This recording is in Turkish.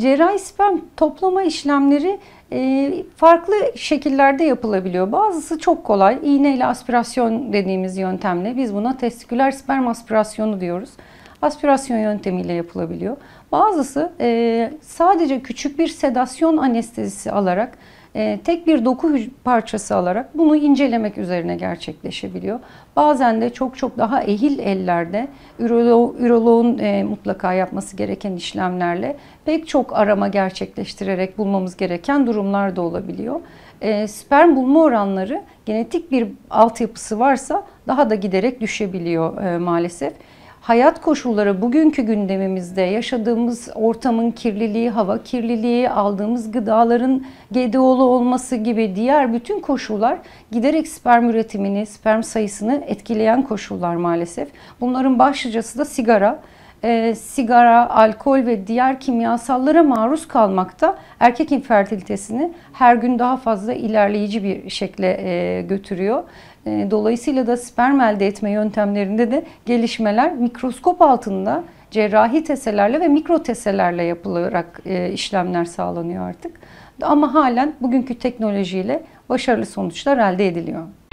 Cerrahi sperm toplama işlemleri e, farklı şekillerde yapılabiliyor. Bazısı çok kolay. İğne ile aspirasyon dediğimiz yöntemle biz buna testiküler sperm aspirasyonu diyoruz aspirasyon yöntemiyle yapılabiliyor. Bazısı e, sadece küçük bir sedasyon anestezisi alarak e, tek bir doku parçası alarak bunu incelemek üzerine gerçekleşebiliyor. Bazen de çok çok daha ehil ellerde ürolo üroloğun e, mutlaka yapması gereken işlemlerle pek çok arama gerçekleştirerek bulmamız gereken durumlar da olabiliyor. E, sperm bulma oranları genetik bir altyapısı varsa daha da giderek düşebiliyor e, maalesef hayat koşulları bugünkü gündemimizde yaşadığımız ortamın kirliliği, hava kirliliği, aldığımız gıdaların GDO'lu olması gibi diğer bütün koşullar giderek sperm üretimini, sperm sayısını etkileyen koşullar maalesef. Bunların başlıcası da sigara e, sigara, alkol ve diğer kimyasallara maruz kalmakta erkek infertilitesini her gün daha fazla ilerleyici bir şekle e, götürüyor. E, dolayısıyla da sperm elde etme yöntemlerinde de gelişmeler mikroskop altında cerrahi teselerle ve mikro teselerle yapılarak e, işlemler sağlanıyor artık. Ama halen bugünkü teknolojiyle başarılı sonuçlar elde ediliyor.